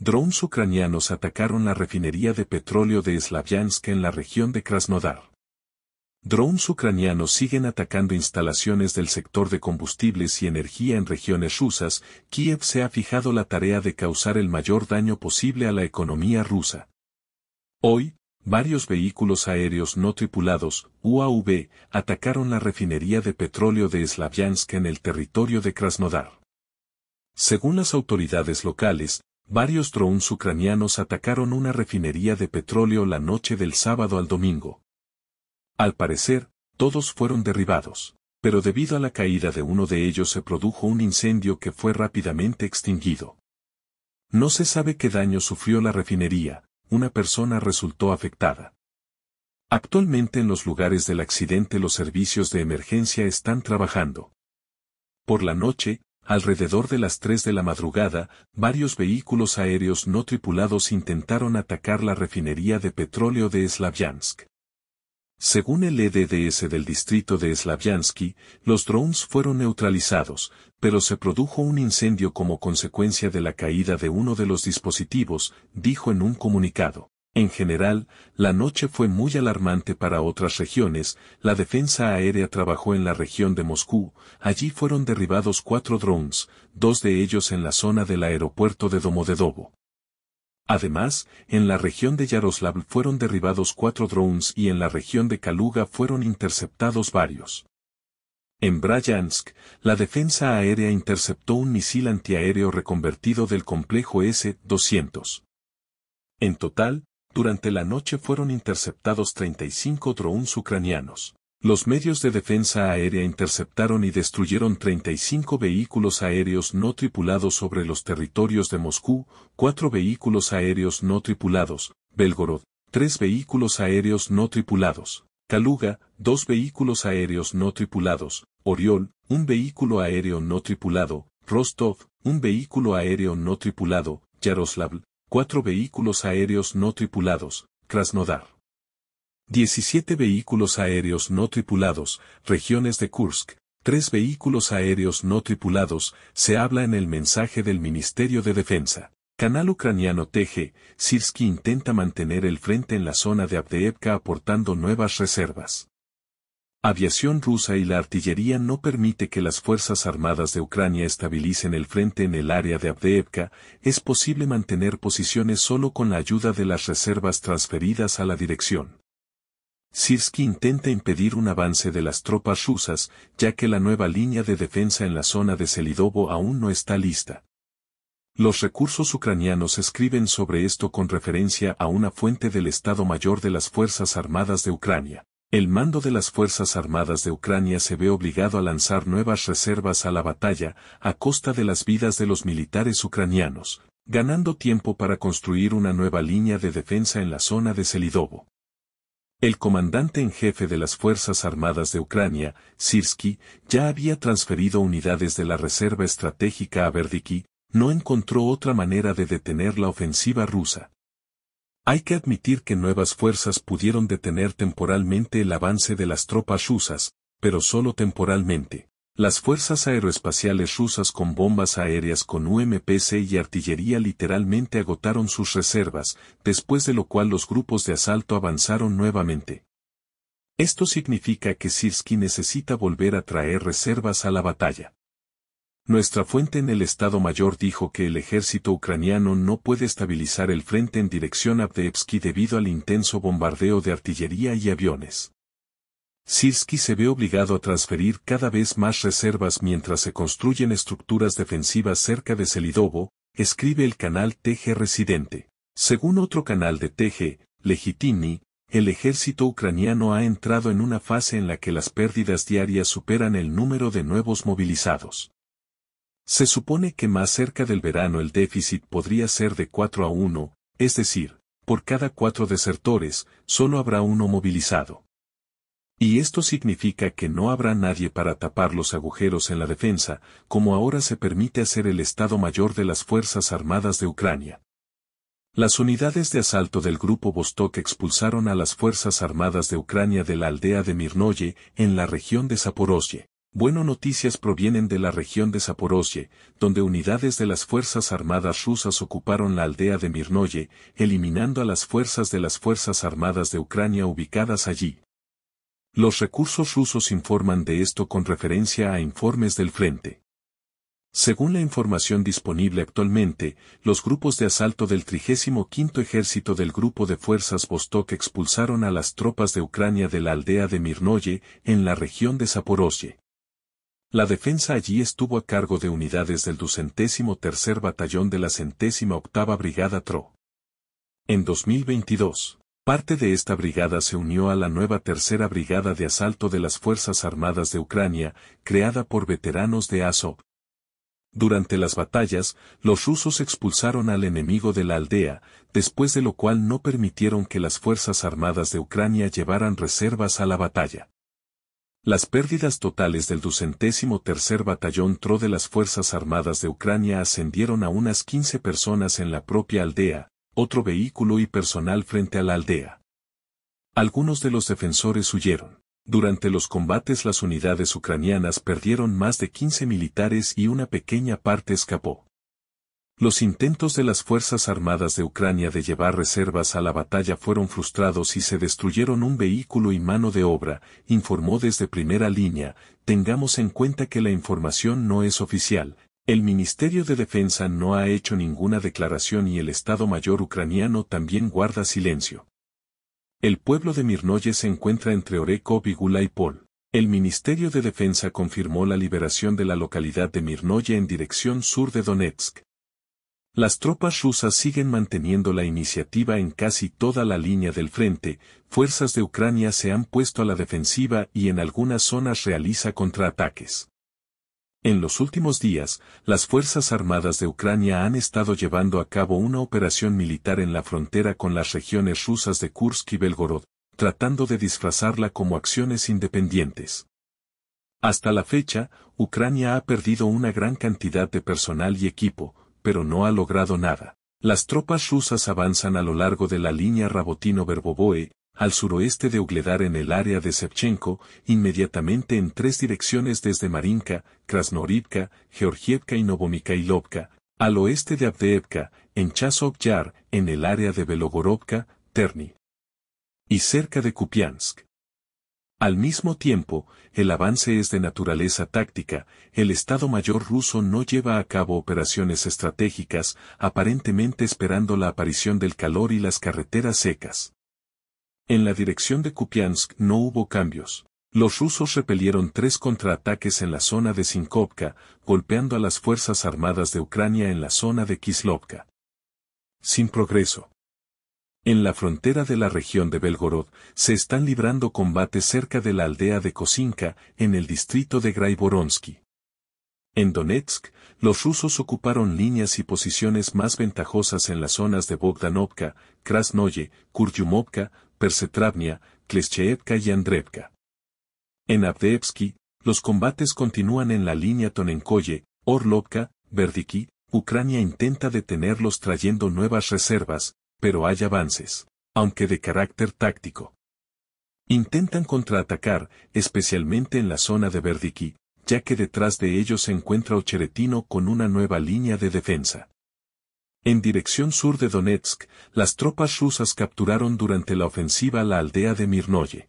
Drones ucranianos atacaron la refinería de petróleo de Slavyansk en la región de Krasnodar. Drones ucranianos siguen atacando instalaciones del sector de combustibles y energía en regiones rusas, Kiev se ha fijado la tarea de causar el mayor daño posible a la economía rusa. Hoy, varios vehículos aéreos no tripulados, UAV, atacaron la refinería de petróleo de Slavyansk en el territorio de Krasnodar. Según las autoridades locales, Varios drones ucranianos atacaron una refinería de petróleo la noche del sábado al domingo. Al parecer, todos fueron derribados, pero debido a la caída de uno de ellos se produjo un incendio que fue rápidamente extinguido. No se sabe qué daño sufrió la refinería, una persona resultó afectada. Actualmente en los lugares del accidente los servicios de emergencia están trabajando. Por la noche, Alrededor de las 3 de la madrugada, varios vehículos aéreos no tripulados intentaron atacar la refinería de petróleo de Slavyansk. Según el EDDS del distrito de Slavyansky, los drones fueron neutralizados, pero se produjo un incendio como consecuencia de la caída de uno de los dispositivos, dijo en un comunicado. En general, la noche fue muy alarmante para otras regiones, la defensa aérea trabajó en la región de Moscú, allí fueron derribados cuatro drones, dos de ellos en la zona del aeropuerto de Domodedovo. Además, en la región de Yaroslavl fueron derribados cuatro drones y en la región de Kaluga fueron interceptados varios. En Bryansk, la defensa aérea interceptó un misil antiaéreo reconvertido del complejo S-200. En total, durante la noche fueron interceptados 35 drones ucranianos. Los medios de defensa aérea interceptaron y destruyeron 35 vehículos aéreos no tripulados sobre los territorios de Moscú, 4 vehículos aéreos no tripulados, Belgorod, 3 vehículos aéreos no tripulados, Kaluga, 2 vehículos aéreos no tripulados, Oriol, un vehículo aéreo no tripulado, Rostov, un vehículo aéreo no tripulado, Yaroslavl, 4 vehículos aéreos no tripulados, Krasnodar. 17 vehículos aéreos no tripulados, regiones de Kursk, 3 vehículos aéreos no tripulados, se habla en el mensaje del Ministerio de Defensa. Canal ucraniano TG, Sirski intenta mantener el frente en la zona de Abdeevka aportando nuevas reservas. Aviación rusa y la artillería no permite que las Fuerzas Armadas de Ucrania estabilicen el frente en el área de Abdeevka, es posible mantener posiciones solo con la ayuda de las reservas transferidas a la dirección. Sirski intenta impedir un avance de las tropas rusas, ya que la nueva línea de defensa en la zona de Selidovo aún no está lista. Los recursos ucranianos escriben sobre esto con referencia a una fuente del Estado Mayor de las Fuerzas Armadas de Ucrania. El mando de las Fuerzas Armadas de Ucrania se ve obligado a lanzar nuevas reservas a la batalla a costa de las vidas de los militares ucranianos, ganando tiempo para construir una nueva línea de defensa en la zona de Selidovo. El comandante en jefe de las Fuerzas Armadas de Ucrania, Sirsky, ya había transferido unidades de la reserva estratégica a Verdiki, no encontró otra manera de detener la ofensiva rusa, hay que admitir que nuevas fuerzas pudieron detener temporalmente el avance de las tropas rusas, pero solo temporalmente. Las fuerzas aeroespaciales rusas con bombas aéreas con UMPC y artillería literalmente agotaron sus reservas, después de lo cual los grupos de asalto avanzaron nuevamente. Esto significa que Sirsky necesita volver a traer reservas a la batalla. Nuestra fuente en el Estado Mayor dijo que el ejército ucraniano no puede estabilizar el frente en dirección a Avdeevsky debido al intenso bombardeo de artillería y aviones. Sirsky se ve obligado a transferir cada vez más reservas mientras se construyen estructuras defensivas cerca de Selidovo, escribe el canal TG Residente. Según otro canal de TG, Legitini, el ejército ucraniano ha entrado en una fase en la que las pérdidas diarias superan el número de nuevos movilizados. Se supone que más cerca del verano el déficit podría ser de 4 a 1, es decir, por cada cuatro desertores, solo habrá uno movilizado. Y esto significa que no habrá nadie para tapar los agujeros en la defensa, como ahora se permite hacer el Estado Mayor de las Fuerzas Armadas de Ucrania. Las unidades de asalto del grupo Vostok expulsaron a las Fuerzas Armadas de Ucrania de la aldea de Mirnoye, en la región de Zaporozhye. Bueno noticias provienen de la región de Zaporozhye, donde unidades de las Fuerzas Armadas rusas ocuparon la aldea de Mirnoye, eliminando a las fuerzas de las Fuerzas Armadas de Ucrania ubicadas allí. Los recursos rusos informan de esto con referencia a informes del frente. Según la información disponible actualmente, los grupos de asalto del 35 Ejército del Grupo de Fuerzas Vostok expulsaron a las tropas de Ucrania de la aldea de Mirnoye, en la región de Zaporozhye. La defensa allí estuvo a cargo de unidades del ducentésimo tercer batallón de la centésima octava brigada TRO. En 2022, parte de esta brigada se unió a la nueva tercera brigada de asalto de las Fuerzas Armadas de Ucrania, creada por veteranos de Azov. Durante las batallas, los rusos expulsaron al enemigo de la aldea, después de lo cual no permitieron que las Fuerzas Armadas de Ucrania llevaran reservas a la batalla. Las pérdidas totales del ducentésimo tercer batallón TRO de las Fuerzas Armadas de Ucrania ascendieron a unas 15 personas en la propia aldea, otro vehículo y personal frente a la aldea. Algunos de los defensores huyeron. Durante los combates las unidades ucranianas perdieron más de 15 militares y una pequeña parte escapó. Los intentos de las Fuerzas Armadas de Ucrania de llevar reservas a la batalla fueron frustrados y se destruyeron un vehículo y mano de obra, informó desde primera línea, tengamos en cuenta que la información no es oficial, el Ministerio de Defensa no ha hecho ninguna declaración y el Estado Mayor ucraniano también guarda silencio. El pueblo de Mirnoye se encuentra entre Vigula y Pol. El Ministerio de Defensa confirmó la liberación de la localidad de Mirnoye en dirección sur de Donetsk, las tropas rusas siguen manteniendo la iniciativa en casi toda la línea del frente, fuerzas de Ucrania se han puesto a la defensiva y en algunas zonas realiza contraataques. En los últimos días, las Fuerzas Armadas de Ucrania han estado llevando a cabo una operación militar en la frontera con las regiones rusas de Kursk y Belgorod, tratando de disfrazarla como acciones independientes. Hasta la fecha, Ucrania ha perdido una gran cantidad de personal y equipo, pero no ha logrado nada. Las tropas rusas avanzan a lo largo de la línea Rabotino-Verbovoe, al suroeste de Ugledar en el área de Sevchenko, inmediatamente en tres direcciones desde Marinka, Krasnorivka, Georgievka y Novomikailovka, al oeste de Abdeevka, en Chasov en el área de Belogorovka, Terni. Y cerca de Kupiansk. Al mismo tiempo, el avance es de naturaleza táctica, el Estado Mayor ruso no lleva a cabo operaciones estratégicas, aparentemente esperando la aparición del calor y las carreteras secas. En la dirección de Kupiansk no hubo cambios. Los rusos repelieron tres contraataques en la zona de Sinkovka, golpeando a las Fuerzas Armadas de Ucrania en la zona de Kislovka. Sin progreso. En la frontera de la región de Belgorod, se están librando combates cerca de la aldea de Kosinka, en el distrito de Graiboronsky. En Donetsk, los rusos ocuparon líneas y posiciones más ventajosas en las zonas de Bogdanovka, Krasnoye, Kurjumovka, Persetravnia, Kleschevka y Andrevka. En Avdeevsky, los combates continúan en la línea Tonenkoye, Orlovka, Verdiki, Ucrania intenta detenerlos trayendo nuevas reservas, pero hay avances, aunque de carácter táctico. Intentan contraatacar, especialmente en la zona de Verdiki, ya que detrás de ellos se encuentra Ocheretino con una nueva línea de defensa. En dirección sur de Donetsk, las tropas rusas capturaron durante la ofensiva la aldea de Mirnoye.